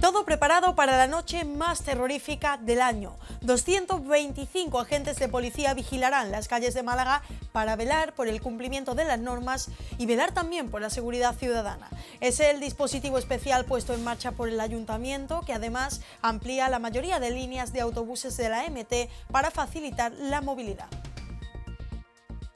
Todo preparado para la noche más terrorífica del año. 225 agentes de policía vigilarán las calles de Málaga para velar por el cumplimiento de las normas y velar también por la seguridad ciudadana. Es el dispositivo especial puesto en marcha por el ayuntamiento que además amplía la mayoría de líneas de autobuses de la MT para facilitar la movilidad.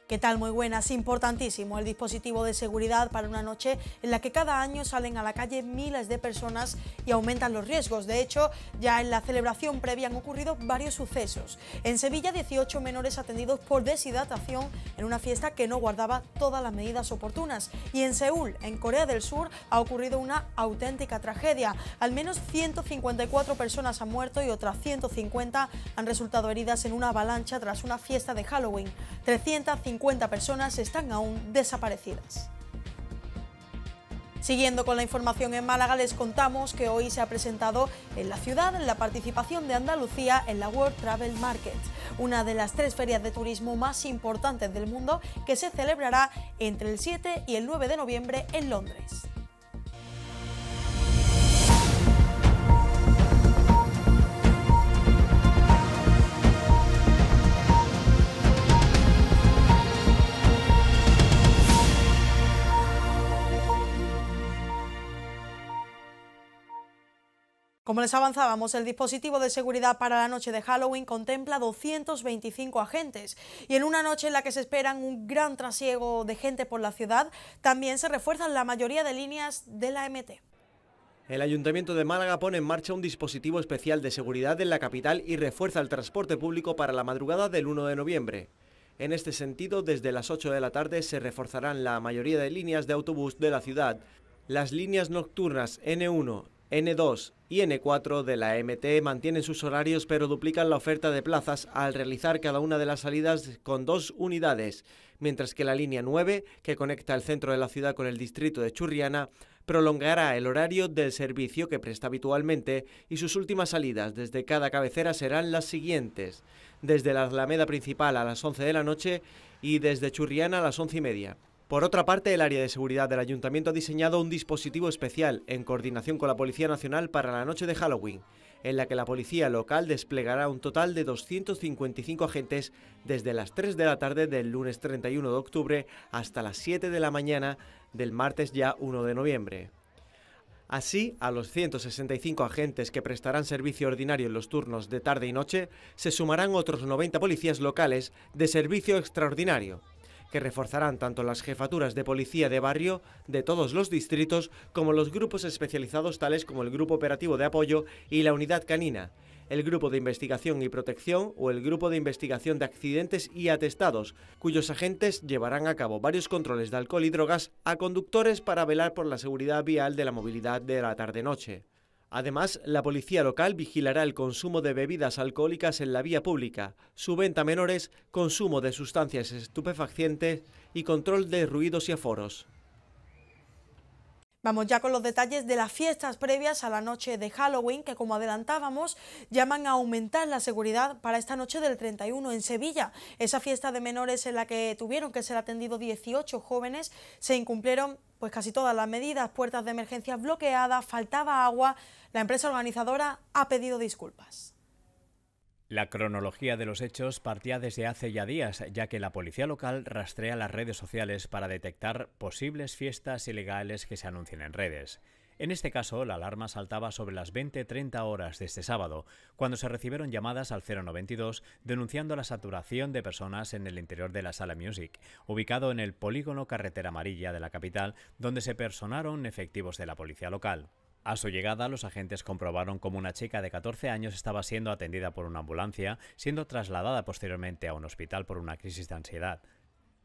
¿Qué tal? Muy buenas. Importantísimo el dispositivo de seguridad para una noche en la que cada año salen a la calle miles de personas y aumentan los riesgos. De hecho, ya en la celebración previa han ocurrido varios sucesos. En Sevilla, 18 menores atendidos por deshidratación en una fiesta que no guardaba todas las medidas oportunas. Y en Seúl, en Corea del Sur, ha ocurrido una auténtica tragedia. Al menos 154 personas han muerto y otras 150 han resultado heridas en una avalancha tras una fiesta de Halloween. 350 50 personas están aún desaparecidas. Siguiendo con la información en Málaga, les contamos que hoy se ha presentado en la ciudad la participación de Andalucía en la World Travel Market, una de las tres ferias de turismo más importantes del mundo que se celebrará entre el 7 y el 9 de noviembre en Londres. Como les avanzábamos, el dispositivo de seguridad para la noche de Halloween contempla 225 agentes y en una noche en la que se esperan un gran trasiego de gente por la ciudad, también se refuerzan la mayoría de líneas de la MT. El Ayuntamiento de Málaga pone en marcha un dispositivo especial de seguridad en la capital y refuerza el transporte público para la madrugada del 1 de noviembre. En este sentido, desde las 8 de la tarde se reforzarán la mayoría de líneas de autobús de la ciudad. Las líneas nocturnas N1, N2 y N4 de la MT mantienen sus horarios pero duplican la oferta de plazas al realizar cada una de las salidas con dos unidades, mientras que la línea 9, que conecta el centro de la ciudad con el distrito de Churriana, prolongará el horario del servicio que presta habitualmente y sus últimas salidas desde cada cabecera serán las siguientes, desde la Alameda principal a las 11 de la noche y desde Churriana a las 11 y media. Por otra parte, el área de seguridad del ayuntamiento ha diseñado un dispositivo especial en coordinación con la Policía Nacional para la noche de Halloween, en la que la policía local desplegará un total de 255 agentes desde las 3 de la tarde del lunes 31 de octubre hasta las 7 de la mañana del martes ya 1 de noviembre. Así, a los 165 agentes que prestarán servicio ordinario en los turnos de tarde y noche, se sumarán otros 90 policías locales de servicio extraordinario, que reforzarán tanto las jefaturas de policía de barrio de todos los distritos como los grupos especializados tales como el Grupo Operativo de Apoyo y la Unidad Canina el Grupo de Investigación y Protección o el Grupo de Investigación de Accidentes y Atestados, cuyos agentes llevarán a cabo varios controles de alcohol y drogas a conductores para velar por la seguridad vial de la movilidad de la tarde-noche. Además, la policía local vigilará el consumo de bebidas alcohólicas en la vía pública, su venta a menores, consumo de sustancias estupefacientes y control de ruidos y aforos. Vamos ya con los detalles de las fiestas previas a la noche de Halloween, que como adelantábamos, llaman a aumentar la seguridad para esta noche del 31 en Sevilla. Esa fiesta de menores en la que tuvieron que ser atendidos 18 jóvenes, se incumplieron pues casi todas las medidas, puertas de emergencia bloqueadas, faltaba agua. La empresa organizadora ha pedido disculpas. La cronología de los hechos partía desde hace ya días, ya que la policía local rastrea las redes sociales para detectar posibles fiestas ilegales que se anuncien en redes. En este caso, la alarma saltaba sobre las 20-30 horas de este sábado, cuando se recibieron llamadas al 092 denunciando la saturación de personas en el interior de la sala Music, ubicado en el polígono Carretera Amarilla de la capital, donde se personaron efectivos de la policía local. A su llegada, los agentes comprobaron cómo una chica de 14 años estaba siendo atendida por una ambulancia, siendo trasladada posteriormente a un hospital por una crisis de ansiedad.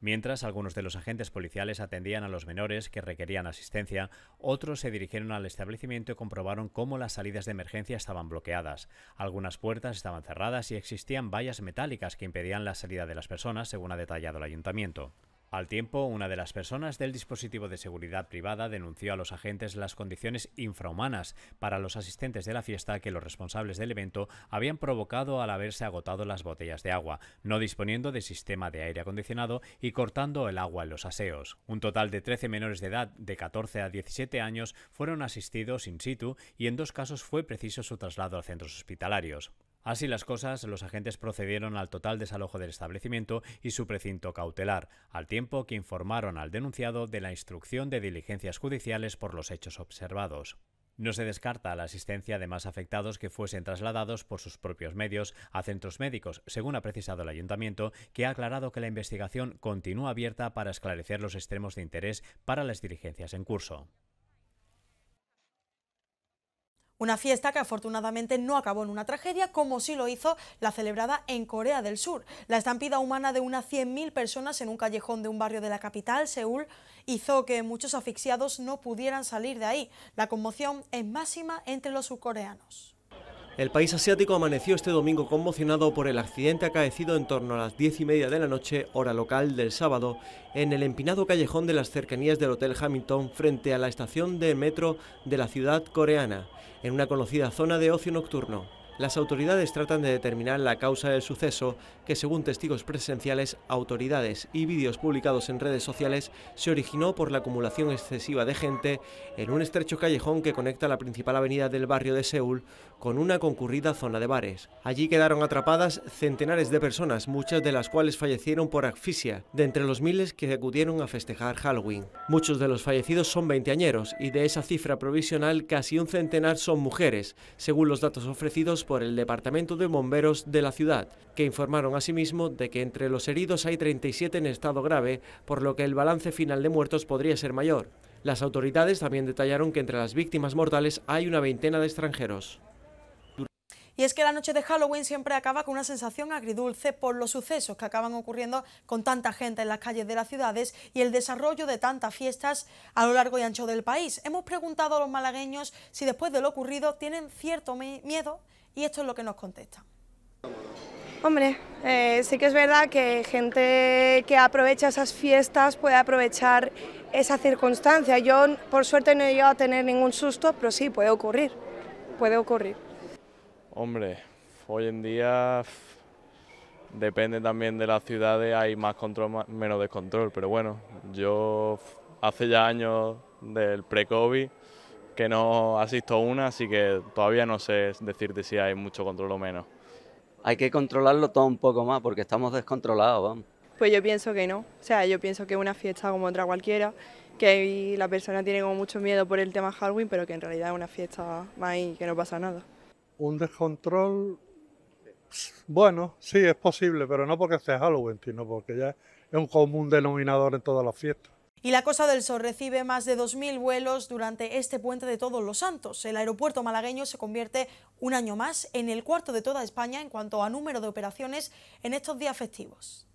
Mientras algunos de los agentes policiales atendían a los menores que requerían asistencia, otros se dirigieron al establecimiento y comprobaron cómo las salidas de emergencia estaban bloqueadas. Algunas puertas estaban cerradas y existían vallas metálicas que impedían la salida de las personas, según ha detallado el ayuntamiento. Al tiempo, una de las personas del dispositivo de seguridad privada denunció a los agentes las condiciones infrahumanas para los asistentes de la fiesta que los responsables del evento habían provocado al haberse agotado las botellas de agua, no disponiendo de sistema de aire acondicionado y cortando el agua en los aseos. Un total de 13 menores de edad de 14 a 17 años fueron asistidos in situ y en dos casos fue preciso su traslado a centros hospitalarios. Así las cosas, los agentes procedieron al total desalojo del establecimiento y su precinto cautelar, al tiempo que informaron al denunciado de la instrucción de diligencias judiciales por los hechos observados. No se descarta la asistencia de más afectados que fuesen trasladados por sus propios medios a centros médicos, según ha precisado el ayuntamiento, que ha aclarado que la investigación continúa abierta para esclarecer los extremos de interés para las diligencias en curso. Una fiesta que afortunadamente no acabó en una tragedia, como sí lo hizo la celebrada en Corea del Sur. La estampida humana de unas 100.000 personas en un callejón de un barrio de la capital, Seúl, hizo que muchos asfixiados no pudieran salir de ahí. La conmoción es máxima entre los surcoreanos. El país asiático amaneció este domingo conmocionado por el accidente acaecido en torno a las diez y media de la noche, hora local del sábado, en el empinado callejón de las cercanías del Hotel Hamilton frente a la estación de metro de la ciudad coreana en una conocida zona de ocio nocturno las autoridades tratan de determinar la causa del suceso, que según testigos presenciales, autoridades y vídeos publicados en redes sociales, se originó por la acumulación excesiva de gente en un estrecho callejón que conecta la principal avenida del barrio de Seúl con una concurrida zona de bares. Allí quedaron atrapadas centenares de personas, muchas de las cuales fallecieron por asfixia, de entre los miles que acudieron a festejar Halloween. Muchos de los fallecidos son veinteañeros y de esa cifra provisional casi un centenar son mujeres, según los datos ofrecidos por el Departamento de Bomberos de la ciudad, que informaron asimismo de que entre los heridos hay 37 en estado grave, por lo que el balance final de muertos podría ser mayor. Las autoridades también detallaron que entre las víctimas mortales hay una veintena de extranjeros. Y es que la noche de Halloween siempre acaba con una sensación agridulce por los sucesos que acaban ocurriendo con tanta gente en las calles de las ciudades y el desarrollo de tantas fiestas a lo largo y ancho del país. Hemos preguntado a los malagueños si después de lo ocurrido tienen cierto miedo y esto es lo que nos contesta. Hombre, eh, sí que es verdad que gente que aprovecha esas fiestas puede aprovechar esa circunstancia. Yo, por suerte, no he llegado a tener ningún susto, pero sí, puede ocurrir, puede ocurrir. Hombre, hoy en día depende también de las ciudades, hay más control, menos descontrol, pero bueno, yo hace ya años del pre-COVID que no asisto a una, así que todavía no sé decirte si hay mucho control o menos. Hay que controlarlo todo un poco más porque estamos descontrolados, vamos. Pues yo pienso que no. O sea, yo pienso que una fiesta como otra cualquiera, que la persona tiene como mucho miedo por el tema Halloween, pero que en realidad es una fiesta más y que no pasa nada. Un descontrol, bueno, sí, es posible, pero no porque sea Halloween, sino porque ya es un común denominador en todas las fiestas. Y la Costa del Sol recibe más de 2.000 vuelos durante este puente de Todos los Santos. El aeropuerto malagueño se convierte un año más en el cuarto de toda España en cuanto a número de operaciones en estos días festivos.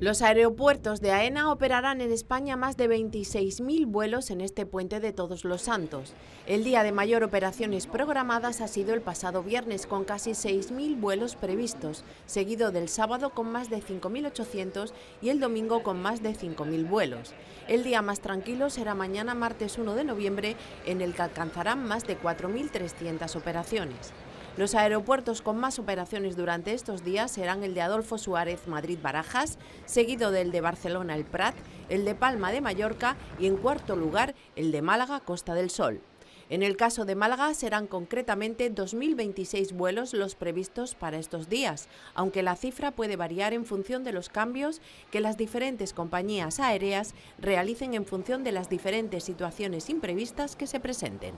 Los aeropuertos de AENA operarán en España más de 26.000 vuelos en este puente de Todos los Santos. El día de mayor operaciones programadas ha sido el pasado viernes, con casi 6.000 vuelos previstos, seguido del sábado con más de 5.800 y el domingo con más de 5.000 vuelos. El día más tranquilo será mañana martes 1 de noviembre, en el que alcanzarán más de 4.300 operaciones. Los aeropuertos con más operaciones durante estos días serán el de Adolfo Suárez Madrid-Barajas, seguido del de Barcelona El Prat, el de Palma de Mallorca y en cuarto lugar el de Málaga Costa del Sol. En el caso de Málaga serán concretamente 2.026 vuelos los previstos para estos días, aunque la cifra puede variar en función de los cambios que las diferentes compañías aéreas realicen en función de las diferentes situaciones imprevistas que se presenten.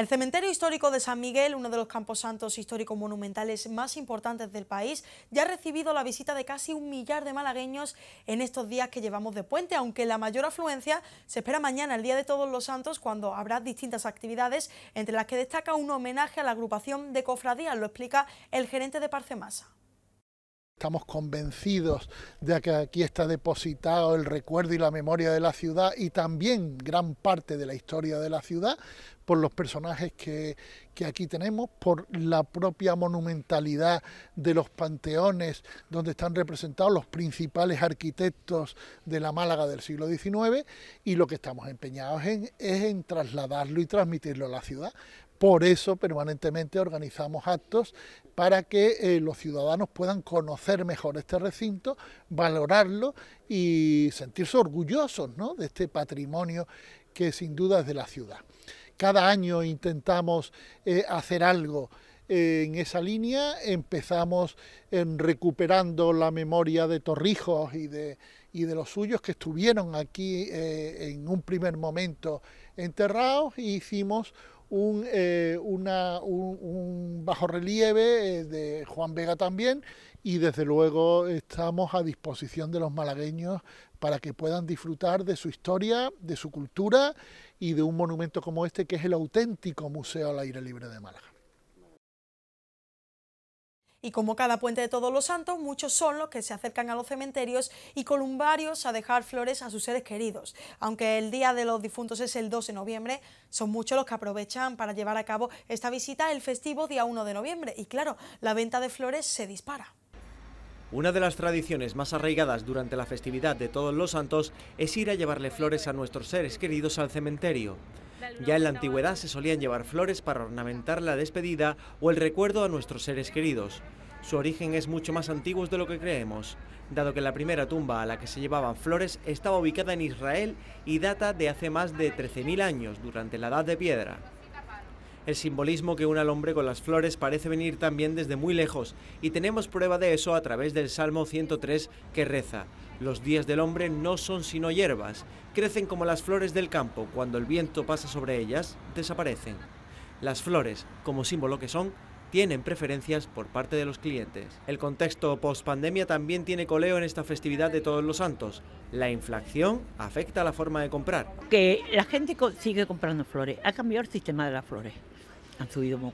El cementerio histórico de San Miguel, uno de los campos santos históricos monumentales más importantes del país, ya ha recibido la visita de casi un millar de malagueños en estos días que llevamos de puente, aunque la mayor afluencia se espera mañana, el Día de Todos los Santos, cuando habrá distintas actividades, entre las que destaca un homenaje a la agrupación de cofradías, lo explica el gerente de Parcemasa. Estamos convencidos de que aquí está depositado el recuerdo y la memoria de la ciudad y también gran parte de la historia de la ciudad, por los personajes que, aquí tenemos, por la propia monumentalidad de los panteones donde están representados los principales arquitectos de la Málaga del siglo XIX y lo que estamos empeñados en es en trasladarlo y transmitirlo a la ciudad. Por eso permanentemente organizamos actos para que eh, los ciudadanos puedan conocer mejor este recinto, valorarlo y sentirse orgullosos de este patrimonio que sin duda es de la ciudad cada año intentamos eh, hacer algo eh, en esa línea, empezamos en eh, recuperando la memoria de Torrijos y de, los suyos que estuvieron aquí en un primer momento enterrados e hicimos un, bajorrelieve de Juan Vega también y desde luego estamos a disposición de los malagueños para que puedan disfrutar de su historia, de su cultura y de un monumento como este que es el auténtico Museo al Aire Libre de Málaga. Y como cada puente de todos los santos, muchos son los que se acercan a los cementerios y columbarios a dejar flores a sus seres queridos. Aunque el Día de los Difuntos es el 2 de noviembre, son muchos los que aprovechan para llevar a cabo esta visita el festivo día 1 de noviembre. Y claro, la venta de flores se dispara. Una de las tradiciones más arraigadas durante la festividad de Todos los Santos es ir a llevarle flores a nuestros seres queridos al cementerio. Ya en la antigüedad se solían llevar flores para ornamentar la despedida o el recuerdo a nuestros seres queridos. Su origen es mucho más antiguo de lo que creemos, dado que la primera tumba a la que se llevaban flores estaba ubicada en Israel y data de hace más de 13.000 años, durante la Edad de Piedra. El simbolismo que une al hombre con las flores parece venir también desde muy lejos, y tenemos prueba de eso a través del Salmo 103 que reza, Los días del hombre no son sino hierbas, crecen como las flores del campo, cuando el viento pasa sobre ellas, desaparecen. Las flores, como símbolo que son, tienen preferencias por parte de los clientes. El contexto post-pandemia también tiene coleo en esta festividad de Todos los Santos. La inflación afecta la forma de comprar. Que la gente sigue comprando flores. Ha cambiado el sistema de las flores. Han subido muy,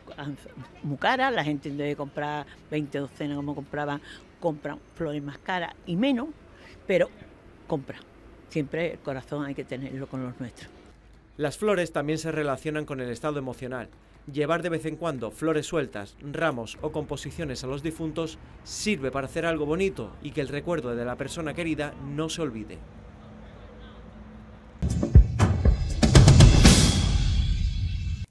caras, la gente debe comprar 20 docenas como compraban... compran flores más caras y menos, pero compra. Siempre el corazón hay que tenerlo con los nuestros. Las flores también se relacionan con el estado emocional. Llevar de vez en cuando flores sueltas, ramos o composiciones a los difuntos sirve para hacer algo bonito y que el recuerdo de la persona querida no se olvide.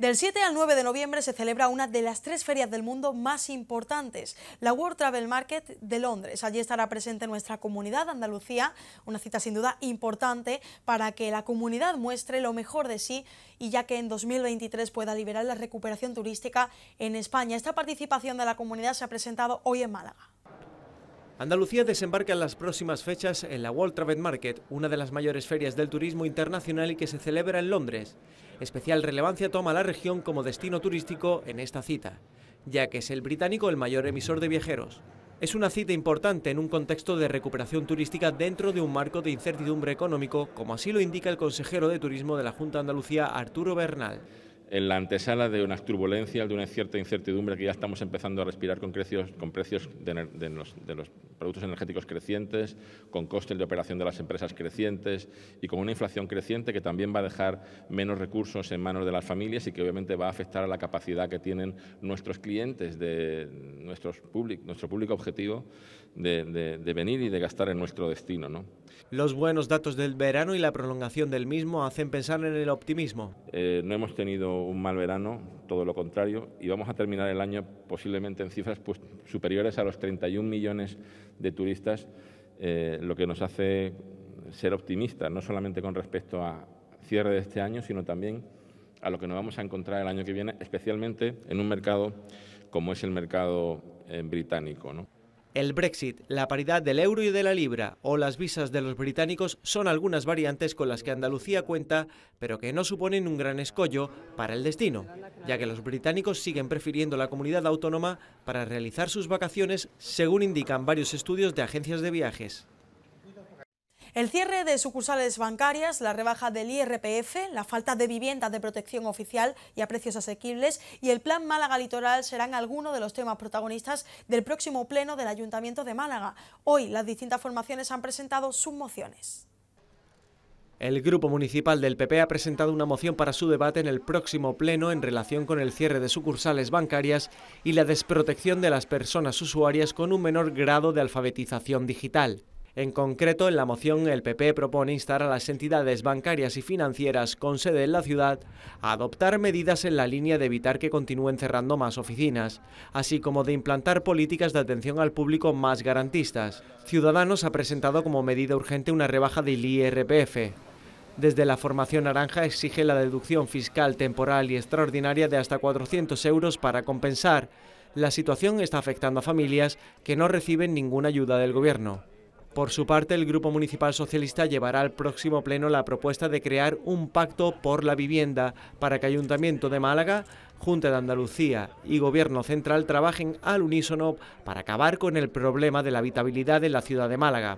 Del 7 al 9 de noviembre se celebra una de las tres ferias del mundo más importantes, la World Travel Market de Londres. Allí estará presente nuestra comunidad Andalucía, una cita sin duda importante para que la comunidad muestre lo mejor de sí y ya que en 2023 pueda liberar la recuperación turística en España. Esta participación de la comunidad se ha presentado hoy en Málaga. Andalucía desembarca en las próximas fechas en la World Travel Market, una de las mayores ferias del turismo internacional y que se celebra en Londres. Especial relevancia toma la región como destino turístico en esta cita, ya que es el británico el mayor emisor de viajeros. Es una cita importante en un contexto de recuperación turística dentro de un marco de incertidumbre económico, como así lo indica el consejero de Turismo de la Junta de Andalucía, Arturo Bernal en la antesala de una turbulencia, de una cierta incertidumbre que ya estamos empezando a respirar con precios, de, los, productos energéticos crecientes, con costes de operación de las empresas crecientes y con una inflación creciente que también va a dejar menos recursos en manos de las familias y que obviamente va a afectar a la capacidad que tienen nuestros clientes, de nuestro público objetivo de, venir y de gastar en nuestro destino. ¿no? Los buenos datos del verano y la prolongación del mismo hacen pensar en el optimismo. Eh, no hemos tenido un mal verano, todo lo contrario, y vamos a terminar el año posiblemente en cifras pues, superiores a los 31 millones de turistas, eh, lo que nos hace ser optimistas, no solamente con respecto a cierre de este año, sino también a lo que nos vamos a encontrar el año que viene, especialmente en un mercado como es el mercado eh, británico. ¿no? El Brexit, la paridad del euro y de la libra o las visas de los británicos son algunas variantes con las que Andalucía cuenta, pero que no suponen un gran escollo para el destino, ya que los británicos siguen prefiriendo la comunidad autónoma para realizar sus vacaciones, según indican varios estudios de agencias de viajes. El cierre de sucursales bancarias, la rebaja del IRPF, la falta de viviendas de protección oficial y a precios asequibles y el plan Málaga Litoral serán algunos de los temas protagonistas del próximo pleno del Ayuntamiento de Málaga. Hoy las distintas formaciones han presentado sus mociones. El Grupo Municipal del PP ha presentado una moción para su debate en el próximo pleno en relación con el cierre de sucursales bancarias y la desprotección de las personas usuarias con un menor grado de alfabetización digital. En concreto, en la moción el PP propone instar a las entidades bancarias y financieras con sede en la ciudad a adoptar medidas en la línea de evitar que continúen cerrando más oficinas, así como de implantar políticas de atención al público más garantistas. Ciudadanos ha presentado como medida urgente una rebaja del IRPF, desde la formación naranja exige la deducción fiscal temporal y extraordinaria de hasta 400 euros para compensar. La situación está afectando a familias que no reciben ninguna ayuda del Gobierno. Por su parte, el Grupo Municipal Socialista llevará al próximo pleno la propuesta de crear un pacto por la vivienda para que Ayuntamiento de Málaga, Junta de Andalucía y Gobierno Central trabajen al unísono para acabar con el problema de la habitabilidad en la ciudad de Málaga.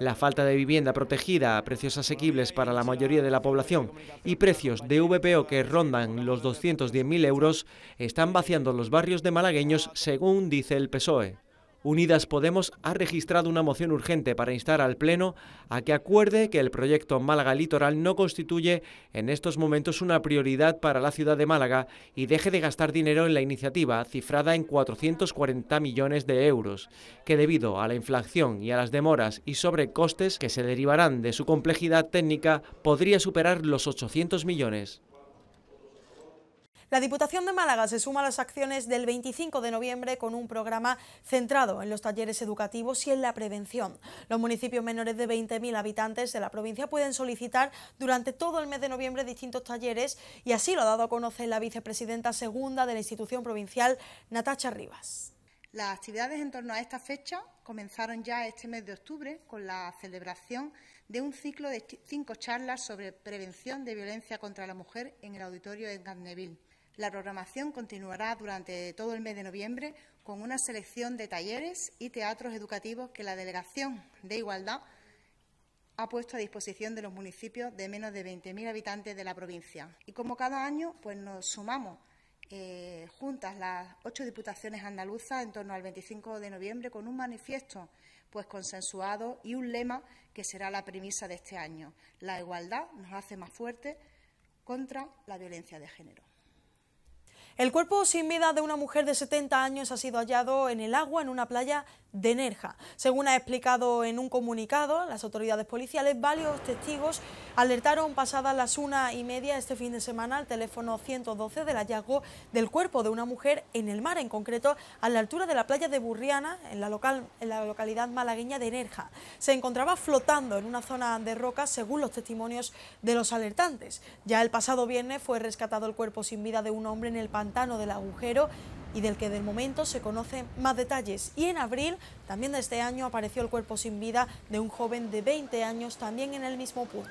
La falta de vivienda protegida a precios asequibles para la mayoría de la población y precios de VPO que rondan los 210.000 euros están vaciando los barrios de malagueños, según dice el PSOE. Unidas Podemos ha registrado una moción urgente para instar al Pleno a que acuerde que el proyecto Málaga Litoral no constituye en estos momentos una prioridad para la ciudad de Málaga y deje de gastar dinero en la iniciativa, cifrada en 440 millones de euros, que debido a la inflación y a las demoras y sobrecostes que se derivarán de su complejidad técnica podría superar los 800 millones. La Diputación de Málaga se suma a las acciones del 25 de noviembre con un programa centrado en los talleres educativos y en la prevención. Los municipios menores de 20.000 habitantes de la provincia pueden solicitar durante todo el mes de noviembre distintos talleres y así lo ha dado a conocer la vicepresidenta segunda de la institución provincial, Natacha Rivas. Las actividades en torno a esta fecha comenzaron ya este mes de octubre con la celebración de un ciclo de cinco charlas sobre prevención de violencia contra la mujer en el auditorio de neville. La programación continuará durante todo el mes de noviembre con una selección de talleres y teatros educativos que la Delegación de Igualdad ha puesto a disposición de los municipios de menos de 20.000 habitantes de la provincia. Y como cada año, pues nos sumamos eh, juntas las ocho diputaciones andaluzas en torno al 25 de noviembre con un manifiesto pues consensuado y un lema que será la premisa de este año. La igualdad nos hace más fuertes contra la violencia de género. El cuerpo sin vida de una mujer de 70 años ha sido hallado en el agua en una playa de Nerja. Según ha explicado en un comunicado, las autoridades policiales, varios testigos alertaron pasadas las una y media este fin de semana al teléfono 112 del hallazgo del cuerpo de una mujer en el mar, en concreto a la altura de la playa de Burriana, en la, localidad malagueña de Nerja. Se encontraba flotando en una zona de rocas según los testimonios de los alertantes. Ya el pasado viernes fue rescatado el cuerpo sin vida de un hombre en el pantano del agujero y del que de momento se conocen más detalles. Y en abril, también de este año, apareció el cuerpo sin vida de un joven de 20 años, también en el mismo punto.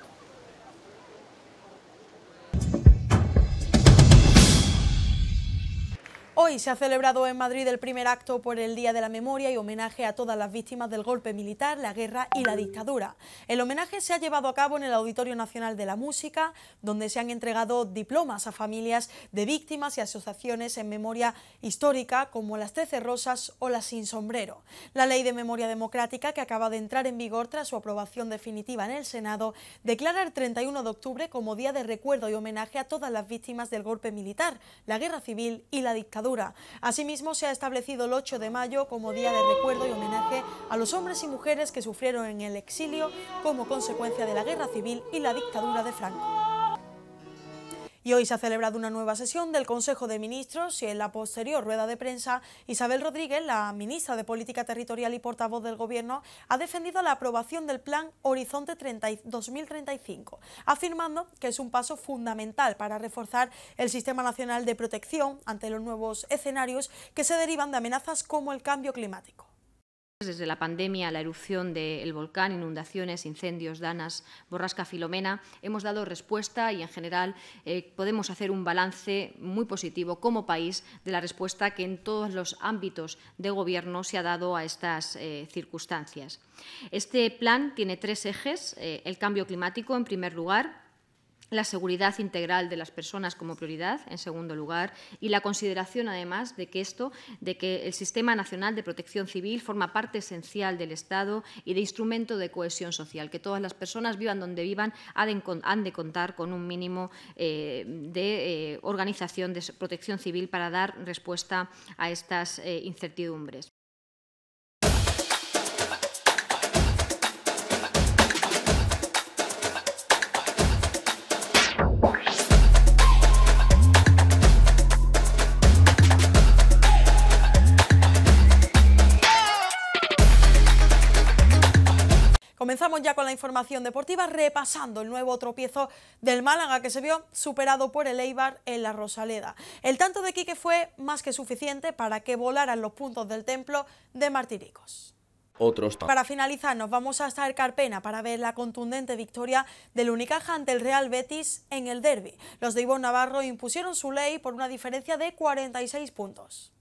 Hoy se ha celebrado en Madrid el primer acto por el Día de la Memoria y homenaje a todas las víctimas del golpe militar, la guerra y la dictadura. El homenaje se ha llevado a cabo en el Auditorio Nacional de la Música, donde se han entregado diplomas a familias de víctimas y asociaciones en memoria histórica como Las Trece Rosas o Las Sin Sombrero. La Ley de Memoria Democrática, que acaba de entrar en vigor tras su aprobación definitiva en el Senado, declara el 31 de octubre como Día de Recuerdo y homenaje a todas las víctimas del golpe militar, la guerra civil y la dictadura Asimismo, se ha establecido el 8 de mayo como día de recuerdo y homenaje a los hombres y mujeres que sufrieron en el exilio como consecuencia de la guerra civil y la dictadura de Franco. Y hoy se ha celebrado una nueva sesión del Consejo de Ministros y en la posterior rueda de prensa, Isabel Rodríguez, la ministra de Política Territorial y portavoz del Gobierno, ha defendido la aprobación del Plan Horizonte 2035, afirmando que es un paso fundamental para reforzar el Sistema Nacional de Protección ante los nuevos escenarios que se derivan de amenazas como el cambio climático desde la pandemia, la erupción del volcán, inundaciones, incendios, danas, borrasca Filomena, hemos dado respuesta y en general eh, podemos hacer un balance muy positivo como país de la respuesta que en todos los ámbitos de gobierno se ha dado a estas eh, circunstancias. Este plan tiene tres ejes, eh, el cambio climático en primer lugar, la seguridad integral de las personas como prioridad, en segundo lugar, y la consideración, además, de que esto, de que el Sistema Nacional de Protección Civil forma parte esencial del Estado y de instrumento de cohesión social, que todas las personas, vivan donde vivan, han de, contar con un mínimo eh, de eh, organización de protección civil para dar respuesta a estas eh, incertidumbres. Comenzamos ya con la información deportiva, repasando el nuevo tropiezo del Málaga, que se vio superado por el Eibar en la Rosaleda. El tanto de Quique fue más que suficiente para que volaran los puntos del templo de Martiricos. Otros. Para finalizar, nos vamos hasta el Carpena para ver la contundente victoria del Unicaja ante el Real Betis en el derby. Los de Ivonne Navarro impusieron su ley por una diferencia de 46 puntos.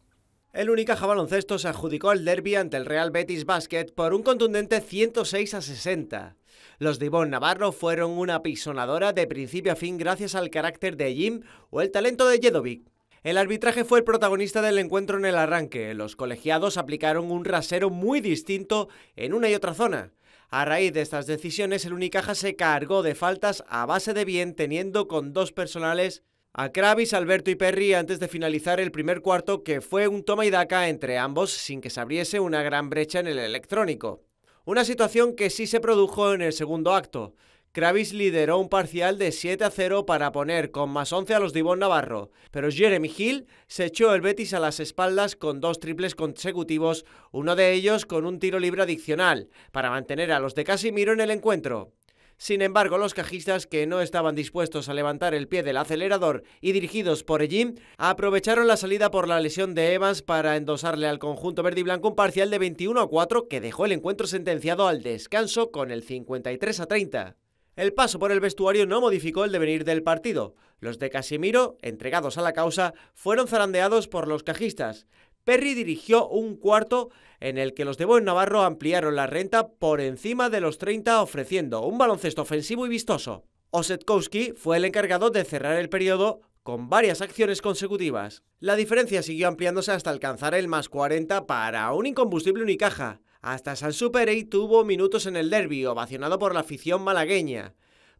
El Unicaja Baloncesto se adjudicó el derby ante el Real Betis Basket por un contundente 106 a 60. Los de Ivonne Navarro fueron una apisonadora de principio a fin gracias al carácter de Jim o el talento de Jedovic. El arbitraje fue el protagonista del encuentro en el arranque. Los colegiados aplicaron un rasero muy distinto en una y otra zona. A raíz de estas decisiones, el Unicaja se cargó de faltas a base de bien, teniendo con dos personales a Kravis, Alberto y Perry antes de finalizar el primer cuarto, que fue un toma y daca entre ambos sin que se abriese una gran brecha en el electrónico. Una situación que sí se produjo en el segundo acto. Kravis lideró un parcial de 7 a 0 para poner con más 11 a los de Ivonne Navarro, pero Jeremy Hill se echó el Betis a las espaldas con dos triples consecutivos, uno de ellos con un tiro libre adicional, para mantener a los de Casimiro en el encuentro. Sin embargo, los cajistas que no estaban dispuestos a levantar el pie del acelerador y dirigidos por Ejim, aprovecharon la salida por la lesión de Evans para endosarle al conjunto verde y blanco un parcial de 21 a 4 que dejó el encuentro sentenciado al descanso con el 53 a 30. El paso por el vestuario no modificó el devenir del partido. Los de Casimiro, entregados a la causa, fueron zarandeados por los cajistas. Perry dirigió un cuarto en el que los de Buen Navarro ampliaron la renta por encima de los 30 ofreciendo un baloncesto ofensivo y vistoso. Osetkowski fue el encargado de cerrar el periodo con varias acciones consecutivas. La diferencia siguió ampliándose hasta alcanzar el más 40 para un incombustible Unicaja. Hasta San Superey tuvo minutos en el derby, ovacionado por la afición malagueña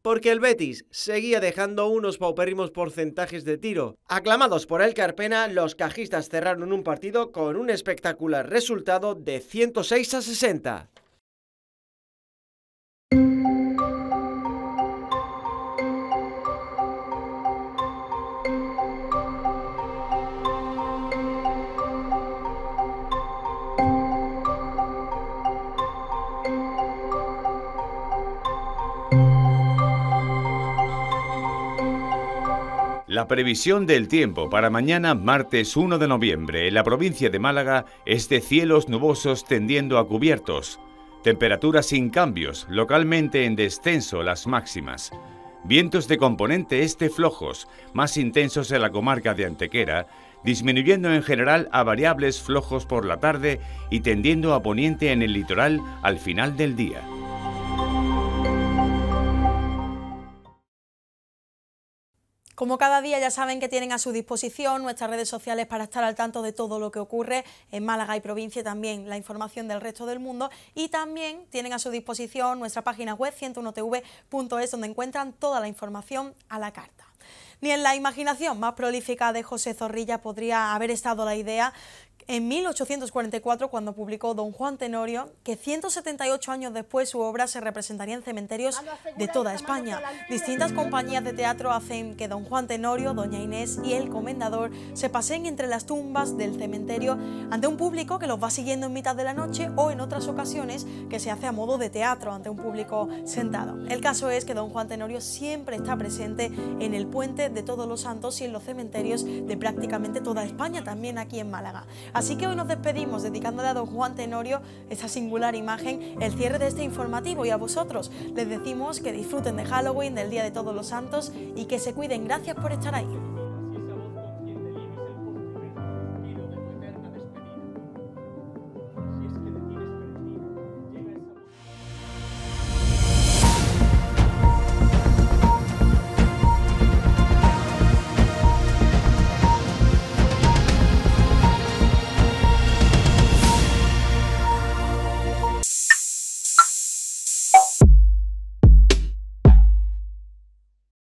porque el Betis seguía dejando unos paupérrimos porcentajes de tiro. Aclamados por el Carpena, los cajistas cerraron un partido con un espectacular resultado de 106 a 60. previsión del tiempo para mañana, martes 1 de noviembre, en la provincia de Málaga es de cielos nubosos tendiendo a cubiertos. Temperaturas sin cambios, localmente en descenso las máximas. Vientos de componente este flojos, más intensos en la comarca de Antequera, disminuyendo en general a variables flojos por la tarde y tendiendo a poniente en el litoral al final del día. Como cada día ya saben que tienen a su disposición nuestras redes sociales para estar al tanto de todo lo que ocurre en Málaga y provincia, también la información del resto del mundo y también tienen a su disposición nuestra página web 101tv.es donde encuentran toda la información a la carta. Ni en la imaginación más prolífica de José Zorrilla podría haber estado la idea en 1844 cuando publicó Don Juan Tenorio, que 178 años después su obra se representaría en cementerios ah, de toda España. Distintas compañías de teatro hacen que Don Juan Tenorio, Doña Inés y el Comendador se paseen entre las tumbas del cementerio ante un público que los va siguiendo en mitad de la noche o en otras ocasiones que se hace a modo de teatro ante un público sentado. El caso es que Don Juan Tenorio siempre está presente en el puente de Todos los Santos y en los cementerios de prácticamente toda España, también aquí en Málaga. Así que hoy nos despedimos dedicándole a don Juan Tenorio esa singular imagen, el cierre de este informativo y a vosotros les decimos que disfruten de Halloween, del Día de Todos los Santos y que se cuiden. Gracias por estar ahí.